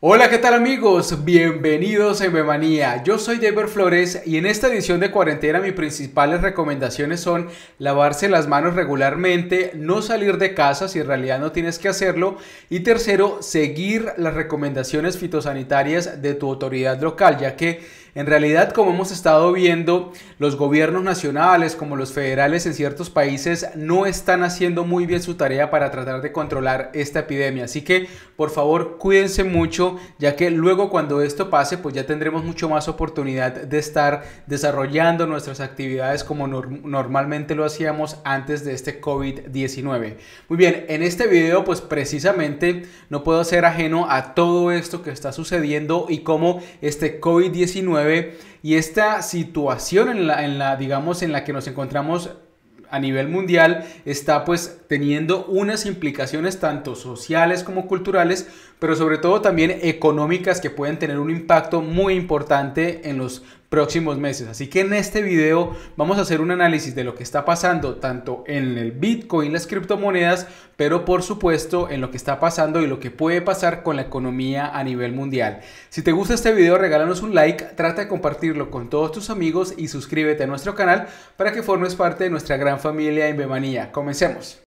Hola, ¿qué tal amigos? Bienvenidos a Memanía. Yo soy Deber Flores y en esta edición de cuarentena mis principales recomendaciones son lavarse las manos regularmente, no salir de casa si en realidad no tienes que hacerlo y tercero, seguir las recomendaciones fitosanitarias de tu autoridad local, ya que en realidad, como hemos estado viendo, los gobiernos nacionales como los federales en ciertos países no están haciendo muy bien su tarea para tratar de controlar esta epidemia. Así que, por favor, cuídense mucho, ya que luego cuando esto pase, pues ya tendremos mucho más oportunidad de estar desarrollando nuestras actividades como normalmente lo hacíamos antes de este COVID-19. Muy bien, en este video, pues precisamente no puedo ser ajeno a todo esto que está sucediendo y cómo este COVID-19 y esta situación en la, digamos, en la que nos encontramos a nivel mundial está pues teniendo unas implicaciones tanto sociales como culturales, pero sobre todo también económicas que pueden tener un impacto muy importante en los próximos meses. Así que en este video vamos a hacer un análisis de lo que está pasando tanto en el Bitcoin, las criptomonedas, pero por supuesto en lo que está pasando y lo que puede pasar con la economía a nivel mundial. Si te gusta este video, regálanos un like, trata de compartirlo con todos tus amigos y suscríbete a nuestro canal para que formes parte de nuestra gran familia Bemanía. Comencemos.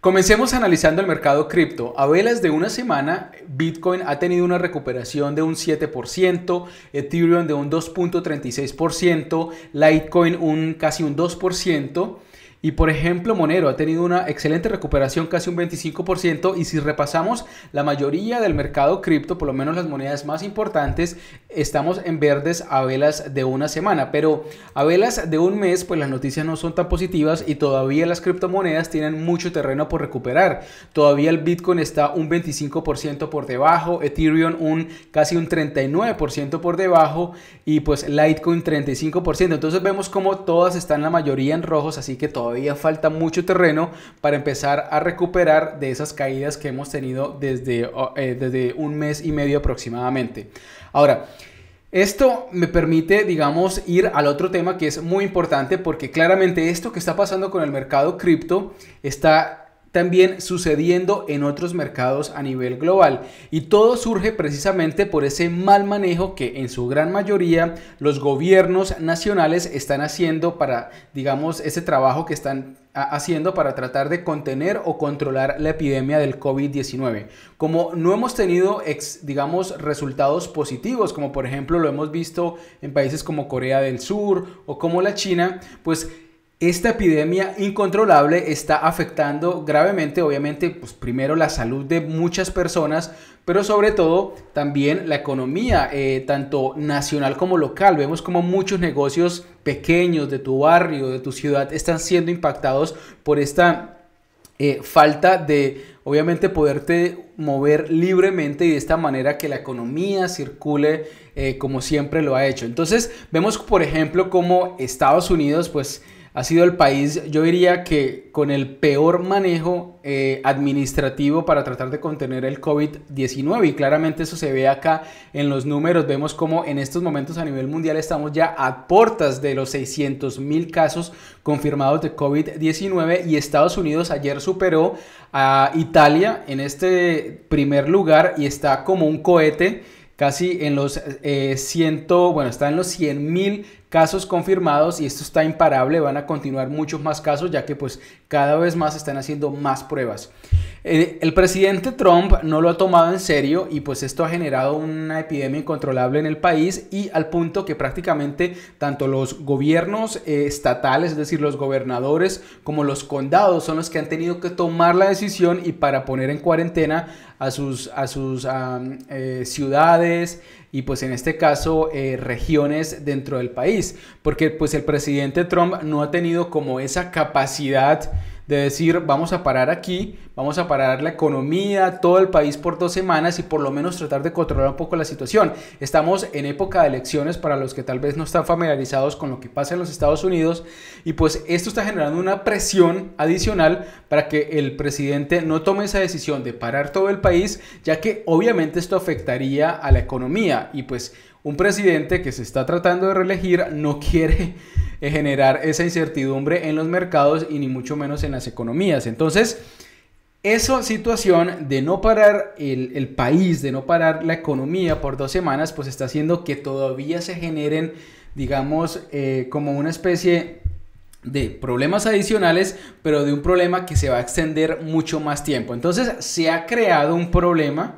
Comencemos analizando el mercado cripto. A velas de una semana, Bitcoin ha tenido una recuperación de un 7%, Ethereum de un 2.36%, Litecoin un casi un 2%. Y por ejemplo, Monero ha tenido una excelente recuperación, casi un 25%, y si repasamos la mayoría del mercado cripto, por lo menos las monedas más importantes, estamos en verdes a velas de una semana, pero a velas de un mes, pues las noticias no son tan positivas y todavía las criptomonedas tienen mucho terreno por recuperar. Todavía el Bitcoin está un 25% por debajo, Ethereum un casi un 39% por debajo y pues Litecoin 35%. Entonces vemos como todas están la mayoría en rojos, así que todo todavía falta mucho terreno para empezar a recuperar de esas caídas que hemos tenido desde, oh, eh, desde un mes y medio aproximadamente. Ahora, esto me permite, digamos, ir al otro tema que es muy importante porque claramente esto que está pasando con el mercado cripto está también sucediendo en otros mercados a nivel global. Y todo surge precisamente por ese mal manejo que en su gran mayoría los gobiernos nacionales están haciendo para, digamos, ese trabajo que están ah, haciendo para tratar de contener o controlar la epidemia del COVID-19. Como no hemos tenido, digamos, resultados positivos, como por ejemplo lo hemos visto en países como Corea del Sur o como la China, pues esta epidemia incontrolable está afectando gravemente, obviamente, pues primero la salud de muchas personas, pero sobre todo también la economía, eh, tanto nacional como local. Vemos como muchos negocios pequeños de tu barrio, de tu ciudad, están siendo impactados por esta eh, falta de, obviamente, poderte mover libremente y de esta manera que la economía circule eh, como siempre lo ha hecho. Entonces, vemos, por ejemplo, como Estados Unidos, pues, ha sido el país, yo diría que con el peor manejo eh, administrativo para tratar de contener el COVID-19 y claramente eso se ve acá en los números, vemos como en estos momentos a nivel mundial estamos ya a puertas de los 600 mil casos confirmados de COVID-19 y Estados Unidos ayer superó a Italia en este primer lugar y está como un cohete casi en los eh, ciento, bueno, está en los 100 mil casos confirmados y esto está imparable, van a continuar muchos más casos ya que pues cada vez más están haciendo más pruebas. Eh, el presidente Trump no lo ha tomado en serio y pues esto ha generado una epidemia incontrolable en el país y al punto que prácticamente tanto los gobiernos eh, estatales, es decir, los gobernadores como los condados son los que han tenido que tomar la decisión y para poner en cuarentena a sus, a sus eh, ciudades y pues en este caso eh, regiones dentro del país, porque pues el presidente Trump no ha tenido como esa capacidad de decir, vamos a parar aquí, vamos a parar la economía, todo el país por dos semanas y por lo menos tratar de controlar un poco la situación. Estamos en época de elecciones para los que tal vez no están familiarizados con lo que pasa en los Estados Unidos y pues esto está generando una presión adicional para que el presidente no tome esa decisión de parar todo el país, ya que obviamente esto afectaría a la economía y pues un presidente que se está tratando de reelegir no quiere eh, generar esa incertidumbre en los mercados y ni mucho menos en las economías. Entonces, esa situación de no parar el, país, de no parar la economía por dos semanas, pues está haciendo que todavía se generen, digamos, eh, como una especie de problemas adicionales, pero de un problema que se va a extender mucho más tiempo. Entonces se ha creado un problema.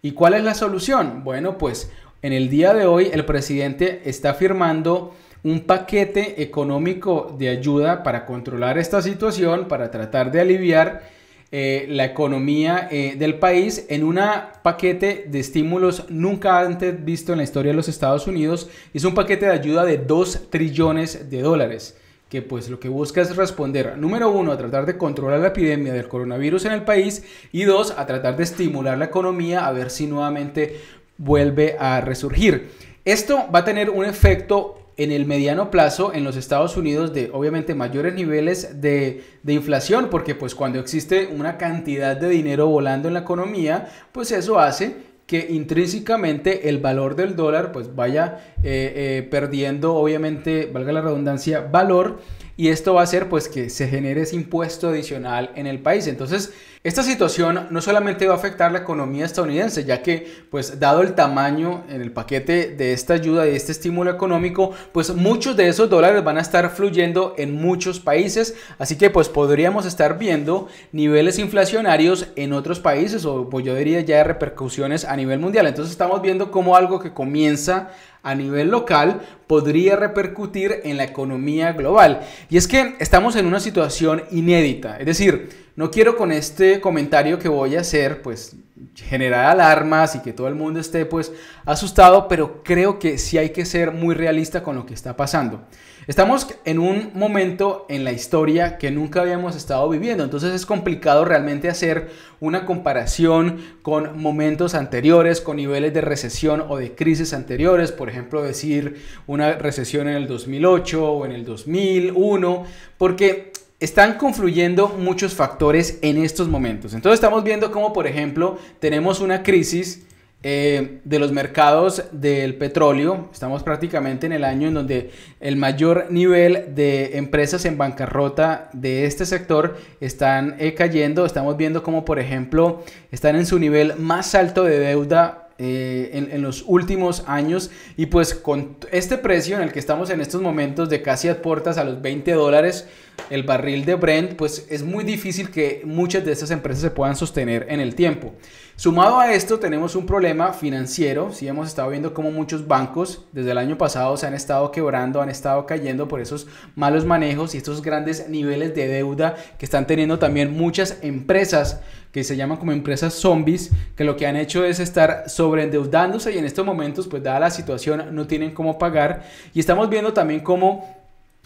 ¿Y cuál es la solución? Bueno, pues en el día de hoy el presidente está firmando un paquete económico de ayuda para controlar esta situación, para tratar de aliviar eh, la economía eh, del país en un paquete de estímulos nunca antes visto en la historia de los Estados Unidos. Es un paquete de ayuda de 2 trillones de dólares que pues lo que busca es responder, número uno, a tratar de controlar la epidemia del coronavirus en el país y dos, a tratar de estimular la economía, a ver si nuevamente vuelve a resurgir. Esto va a tener un efecto en el mediano plazo en los Estados Unidos de obviamente mayores niveles de, inflación, porque pues cuando existe una cantidad de dinero volando en la economía, pues eso hace que intrínsecamente el valor del dólar pues vaya eh, eh, perdiendo obviamente, valga la redundancia, valor y esto va a hacer pues que se genere ese impuesto adicional en el país. Entonces, esta situación no solamente va a afectar la economía estadounidense, ya que pues dado el tamaño en el paquete de esta ayuda y este estímulo económico, pues muchos de esos dólares van a estar fluyendo en muchos países, así que pues podríamos estar viendo niveles inflacionarios en otros países o pues yo diría ya de repercusiones a nivel mundial. Entonces, estamos viendo cómo algo que comienza a nivel local podría repercutir en la economía global. Y es que estamos en una situación inédita, es decir, no quiero con este comentario que voy a hacer, pues, generar alarmas y que todo el mundo esté, pues, asustado, pero creo que sí hay que ser muy realista con lo que está pasando. Estamos en un momento en la historia que nunca habíamos estado viviendo, entonces es complicado realmente hacer una comparación con momentos anteriores, con niveles de recesión o de crisis anteriores, por ejemplo, decir una recesión en el 2008 o en el 2001, porque están confluyendo muchos factores en estos momentos. Entonces estamos viendo cómo, por ejemplo, tenemos una crisis eh, de los mercados del petróleo. Estamos prácticamente en el año en donde el mayor nivel de empresas en bancarrota de este sector están eh, cayendo. Estamos viendo cómo, por ejemplo, están en su nivel más alto de deuda eh, en, los últimos años y pues con este precio en el que estamos en estos momentos de casi a puertas a los 20 dólares el barril de Brent, pues es muy difícil que muchas de estas empresas se puedan sostener en el tiempo. Sumado a esto, tenemos un problema financiero. Si hemos estado viendo cómo muchos bancos desde el año pasado se han estado quebrando, han estado cayendo por esos malos manejos y estos grandes niveles de deuda que están teniendo también muchas empresas que se llaman como empresas zombies, que lo que han hecho es estar sobreendeudándose y en estos momentos, pues dada la situación, no tienen cómo pagar. Y estamos viendo también cómo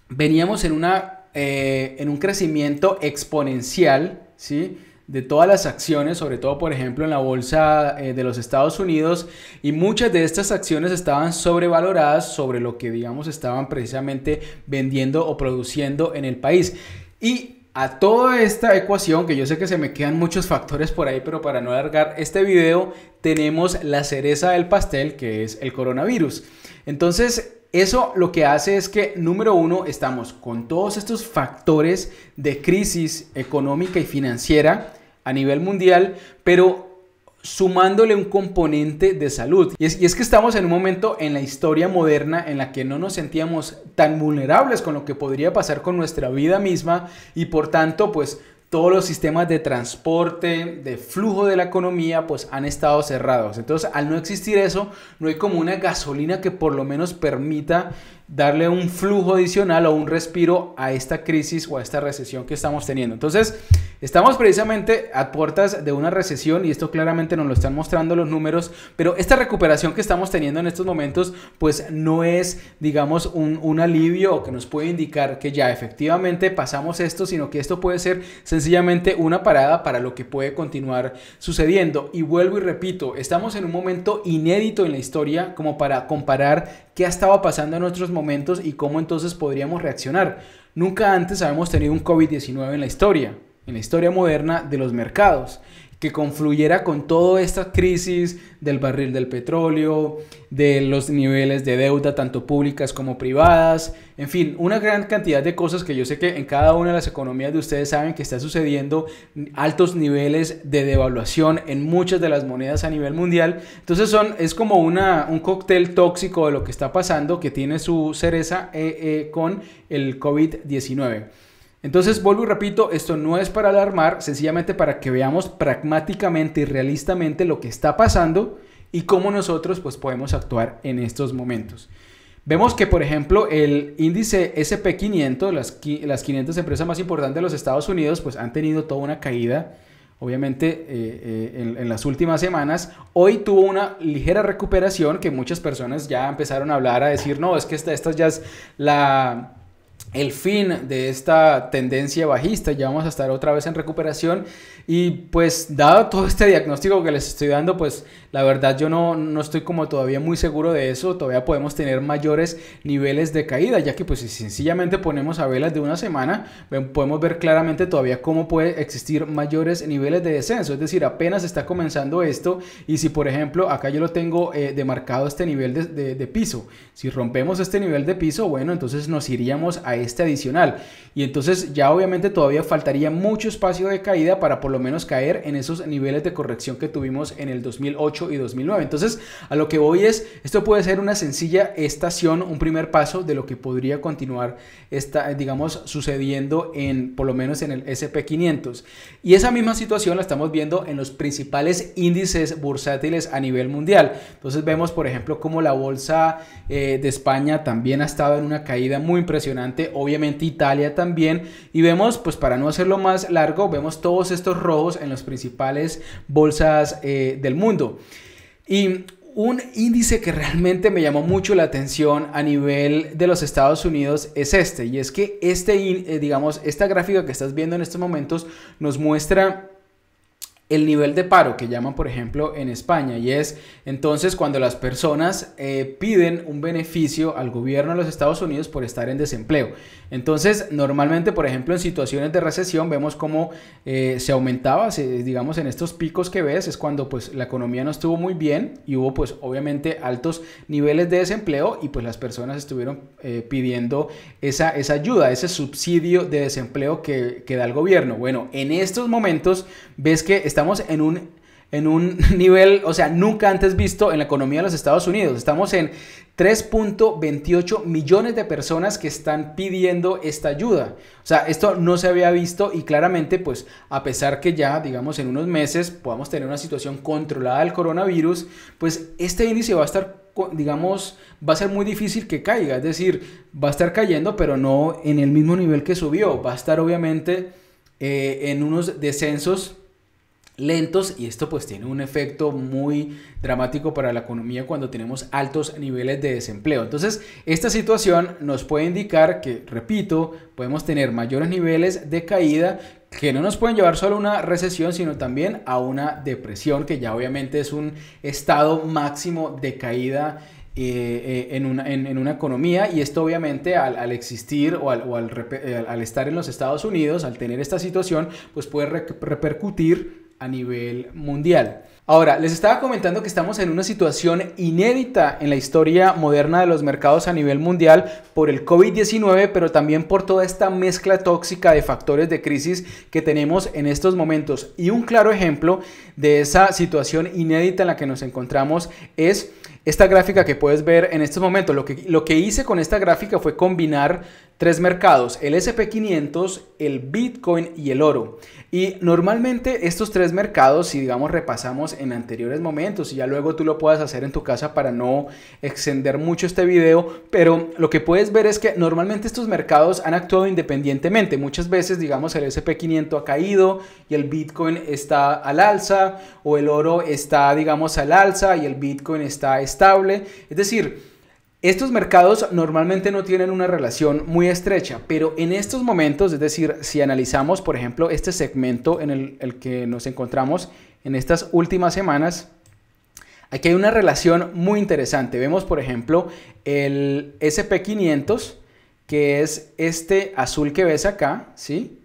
veníamos en una eh, en un crecimiento exponencial, ¿sí? de todas las acciones, sobre todo por ejemplo en la bolsa eh, de los Estados Unidos, y muchas de estas acciones estaban sobrevaloradas sobre lo que digamos estaban precisamente vendiendo o produciendo en el país. Y a toda esta ecuación, que yo sé que se me quedan muchos factores por ahí, pero para no alargar este video, tenemos la cereza del pastel, que es el coronavirus. Entonces, eso lo que hace es que, número uno, estamos con todos estos factores de crisis económica y financiera a nivel mundial, pero sumándole un componente de salud. Y es, es, que estamos en un momento en la historia moderna en la que no nos sentíamos tan vulnerables con lo que podría pasar con nuestra vida misma y por tanto pues todos los sistemas de transporte, de flujo de la economía, pues han estado cerrados. Entonces, al no existir eso, no hay como una gasolina que por lo menos permita darle un flujo adicional o un respiro a esta crisis o a esta recesión que estamos teniendo. Entonces, estamos precisamente a puertas de una recesión y esto claramente nos lo están mostrando los números, pero esta recuperación que estamos teniendo en estos momentos, pues no es, digamos, un, alivio o que nos puede indicar que ya efectivamente pasamos esto, sino que esto puede ser sencillamente una parada para lo que puede continuar sucediendo. Y vuelvo y repito, estamos en un momento inédito en la historia como para comparar qué ha estado pasando en otros momentos y cómo entonces podríamos reaccionar. Nunca antes habíamos tenido un COVID-19 en la historia, en la historia moderna de los mercados que confluyera con toda esta crisis del barril del petróleo, de los niveles de deuda, tanto públicas como privadas, en fin, una gran cantidad de cosas que yo sé que en cada una de las economías de ustedes saben que está sucediendo altos niveles de devaluación en muchas de las monedas a nivel mundial. Entonces son, es como una, un cóctel tóxico de lo que está pasando que tiene su cereza eh, eh, con el COVID-19. Entonces, vuelvo y repito, esto no es para alarmar, sencillamente para que veamos pragmáticamente y realistamente lo que está pasando y cómo nosotros pues, podemos actuar en estos momentos. Vemos que, por ejemplo, el índice SP500, las, las 500 empresas más importantes de los Estados Unidos, pues han tenido toda una caída, obviamente, eh, eh, en, las últimas semanas. Hoy tuvo una ligera recuperación que muchas personas ya empezaron a hablar, a decir, no, es que esta ya es la el fin de esta tendencia bajista, ya vamos a estar otra vez en recuperación y pues dado todo este diagnóstico que les estoy dando, pues la verdad yo no, no estoy como todavía muy seguro de eso, todavía podemos tener mayores niveles de caída, ya que pues si sencillamente ponemos a velas de una semana, podemos ver claramente todavía cómo puede existir mayores niveles de descenso, es decir, apenas está comenzando esto y si por ejemplo acá yo lo tengo eh, demarcado este nivel de piso, si rompemos este nivel de piso, bueno, entonces nos iríamos a este adicional. Y entonces ya obviamente todavía faltaría mucho espacio de caída para por lo menos caer en esos niveles de corrección que tuvimos en el 2008 y 2009. Entonces a lo que voy es, esto puede ser una sencilla estación, un primer paso de lo que podría continuar, esta, digamos, sucediendo en por lo menos en el SP500. Y esa misma situación la estamos viendo en los principales índices bursátiles a nivel mundial. Entonces vemos, por ejemplo, como la bolsa eh, de España también ha estado en una caída muy impresionante obviamente Italia también. Y vemos, pues para no hacerlo más largo, vemos todos estos rojos en las principales bolsas eh, del mundo. Y un índice que realmente me llamó mucho la atención a nivel de los Estados Unidos es este. Y es que este, eh, digamos, esta gráfica que estás viendo en estos momentos nos muestra el nivel de paro que llaman, por ejemplo, en España, y es entonces cuando las personas eh, piden un beneficio al gobierno de los Estados Unidos por estar en desempleo. Entonces, normalmente, por ejemplo, en situaciones de recesión vemos cómo eh, se aumentaba, se, digamos, en estos picos que ves, es cuando pues la economía no estuvo muy bien y hubo pues obviamente altos niveles de desempleo y pues las personas estuvieron eh, pidiendo esa, ayuda, ese subsidio de desempleo que, que da el gobierno. Bueno, en estos momentos ves que estamos en un, en un nivel, o sea, nunca antes visto en la economía de los Estados Unidos. Estamos en 3.28 millones de personas que están pidiendo esta ayuda. O sea, esto no se había visto y claramente, pues, a pesar que ya, digamos, en unos meses podamos tener una situación controlada del coronavirus, pues este índice va a estar digamos, va a ser muy difícil que caiga, es decir, va a estar cayendo, pero no en el mismo nivel que subió, va a estar obviamente eh, en unos descensos lentos y esto pues tiene un efecto muy dramático para la economía cuando tenemos altos niveles de desempleo. Entonces, esta situación nos puede indicar que, repito, podemos tener mayores niveles de caída que no nos pueden llevar solo a una recesión, sino también a una depresión, que ya obviamente es un estado máximo de caída eh, eh, en, una, en, una, economía y esto obviamente al, existir o, eh, al, estar en los Estados Unidos, al tener esta situación, pues puede repercutir a nivel mundial. Ahora, les estaba comentando que estamos en una situación inédita en la historia moderna de los mercados a nivel mundial por el COVID-19, pero también por toda esta mezcla tóxica de factores de crisis que tenemos en estos momentos. Y un claro ejemplo de esa situación inédita en la que nos encontramos es esta gráfica que puedes ver en estos momentos. Lo que, lo que hice con esta gráfica fue combinar Tres mercados, el SP500, el Bitcoin y el oro. Y normalmente estos tres mercados, si digamos repasamos en anteriores momentos, y ya luego tú lo puedas hacer en tu casa para no extender mucho este video, pero lo que puedes ver es que normalmente estos mercados han actuado independientemente. Muchas veces, digamos, el SP500 ha caído y el Bitcoin está al alza, o el oro está, digamos, al alza y el Bitcoin está estable. Es decir, estos mercados normalmente no tienen una relación muy estrecha, pero en estos momentos, es decir, si analizamos, por ejemplo, este segmento en el, que nos encontramos en estas últimas semanas, aquí hay una relación muy interesante. Vemos, por ejemplo, el SP500, que es este azul que ves acá, ¿sí?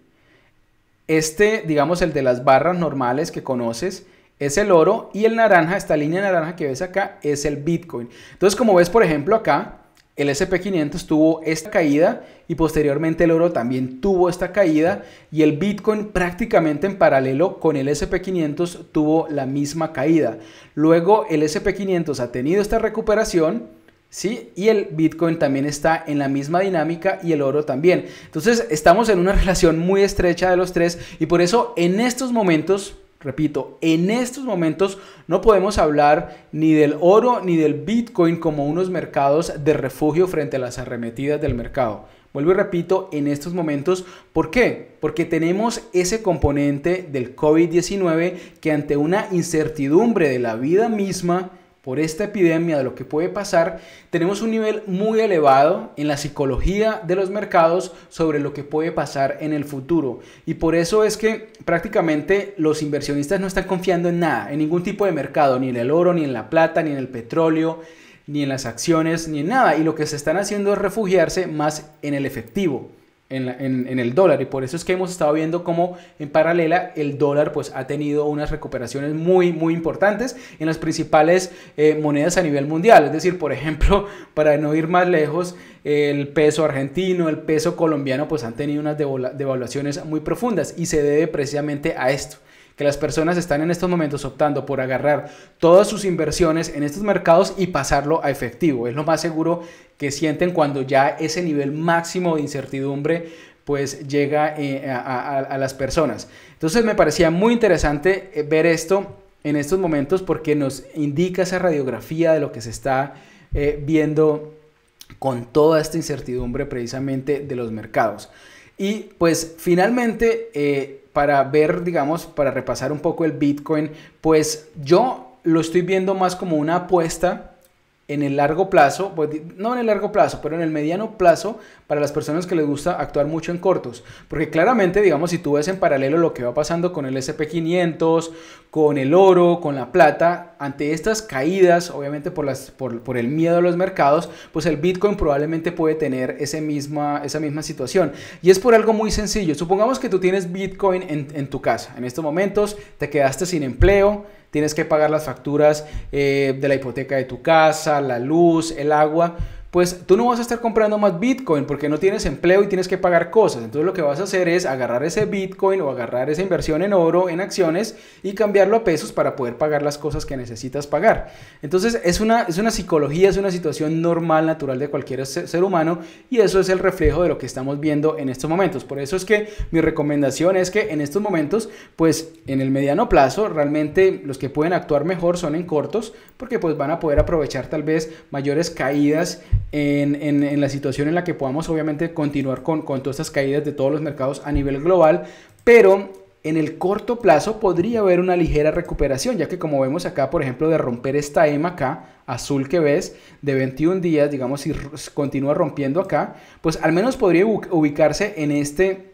Este, digamos, el de las barras normales que conoces, es el oro y el naranja, esta línea naranja que ves acá, es el Bitcoin. Entonces, como ves, por ejemplo, acá el SP500 tuvo esta caída y posteriormente el oro también tuvo esta caída y el Bitcoin prácticamente en paralelo con el SP500 tuvo la misma caída. Luego el SP500 ha tenido esta recuperación, ¿sí? Y el Bitcoin también está en la misma dinámica y el oro también. Entonces estamos en una relación muy estrecha de los tres y por eso en estos momentos Repito, en estos momentos no podemos hablar ni del oro ni del Bitcoin como unos mercados de refugio frente a las arremetidas del mercado. Vuelvo y repito, en estos momentos, ¿por qué? Porque tenemos ese componente del COVID-19 que ante una incertidumbre de la vida misma, por esta epidemia de lo que puede pasar, tenemos un nivel muy elevado en la psicología de los mercados sobre lo que puede pasar en el futuro. Y por eso es que prácticamente los inversionistas no están confiando en nada, en ningún tipo de mercado, ni en el oro, ni en la plata, ni en el petróleo, ni en las acciones, ni en nada. Y lo que se están haciendo es refugiarse más en el efectivo en, el dólar y por eso es que hemos estado viendo como en paralela el dólar pues ha tenido unas recuperaciones muy muy importantes en las principales eh, monedas a nivel mundial es decir por ejemplo para no ir más lejos el peso argentino el peso colombiano pues han tenido unas devaluaciones muy profundas y se debe precisamente a esto que las personas están en estos momentos optando por agarrar todas sus inversiones en estos mercados y pasarlo a efectivo. Es lo más seguro que sienten cuando ya ese nivel máximo de incertidumbre pues llega eh, a, las personas. Entonces me parecía muy interesante eh, ver esto en estos momentos porque nos indica esa radiografía de lo que se está eh, viendo con toda esta incertidumbre precisamente de los mercados. Y pues finalmente para ver, digamos, para repasar un poco el Bitcoin, pues yo lo estoy viendo más como una apuesta en el largo plazo, pues, no en el largo plazo, pero en el mediano plazo para las personas que les gusta actuar mucho en cortos. Porque claramente, digamos, si tú ves en paralelo lo que va pasando con el SP500, con el oro, con la plata, ante estas caídas, obviamente por, el miedo a los mercados, pues el Bitcoin probablemente puede tener misma, esa misma situación. Y es por algo muy sencillo. Supongamos que tú tienes Bitcoin en, en tu casa. En estos momentos te quedaste sin empleo tienes que pagar las facturas eh, de la hipoteca de tu casa, la luz, el agua pues tú no vas a estar comprando más Bitcoin porque no tienes empleo y tienes que pagar cosas. Entonces lo que vas a hacer es agarrar ese Bitcoin o agarrar esa inversión en oro, en acciones y cambiarlo a pesos para poder pagar las cosas que necesitas pagar. Entonces es una, es una psicología, es una situación normal, natural de cualquier ser, humano y eso es el reflejo de lo que estamos viendo en estos momentos. Por eso es que mi recomendación es que en estos momentos, pues en el mediano plazo, realmente los que pueden actuar mejor son en cortos porque pues van a poder aprovechar tal vez mayores caídas en, la situación en la que podamos obviamente continuar con, con todas estas caídas de todos los mercados a nivel global, pero en el corto plazo podría haber una ligera recuperación, ya que como vemos acá, por ejemplo, de romper esta EMA acá, azul que ves, de 21 días, digamos, si continúa rompiendo acá, pues al menos podría ubicarse en este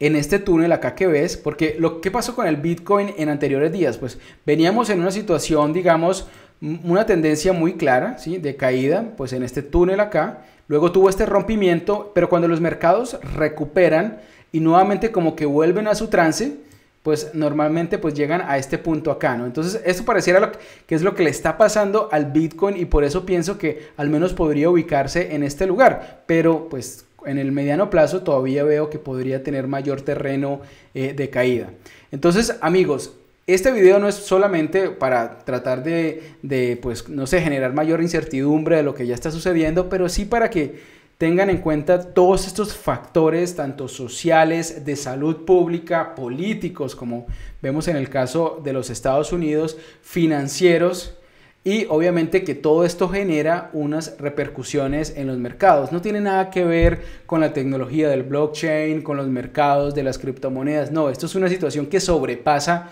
en este túnel acá que ves, porque lo que pasó con el Bitcoin en anteriores días, pues veníamos en una situación, digamos, una tendencia muy clara, ¿sí? De caída, pues en este túnel acá, luego tuvo este rompimiento, pero cuando los mercados recuperan y nuevamente como que vuelven a su trance, pues normalmente pues llegan a este punto acá, ¿no? Entonces esto pareciera lo que, que, es lo que le está pasando al Bitcoin y por eso pienso que al menos podría ubicarse en este lugar, pero pues en el mediano plazo todavía veo que podría tener mayor terreno eh, de caída. Entonces, amigos, este video no es solamente para tratar de, de, pues, no sé, generar mayor incertidumbre de lo que ya está sucediendo, pero sí para que tengan en cuenta todos estos factores, tanto sociales, de salud pública, políticos, como vemos en el caso de los Estados Unidos, financieros, y obviamente que todo esto genera unas repercusiones en los mercados. No tiene nada que ver con la tecnología del blockchain, con los mercados de las criptomonedas. No, esto es una situación que sobrepasa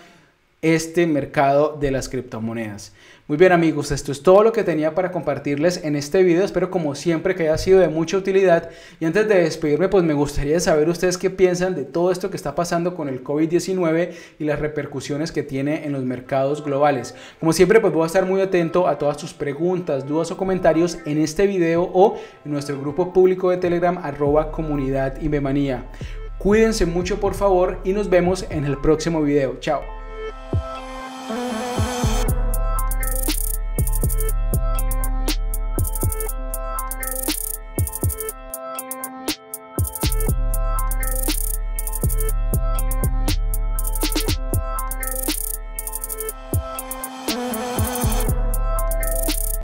este mercado de las criptomonedas. Muy bien amigos, esto es todo lo que tenía para compartirles en este video, espero como siempre que haya sido de mucha utilidad y antes de despedirme pues me gustaría saber ustedes qué piensan de todo esto que está pasando con el COVID-19 y las repercusiones que tiene en los mercados globales. Como siempre pues voy a estar muy atento a todas sus preguntas, dudas o comentarios en este video o en nuestro grupo público de Telegram arroba comunidad Cuídense mucho por favor y nos vemos en el próximo video. Chao.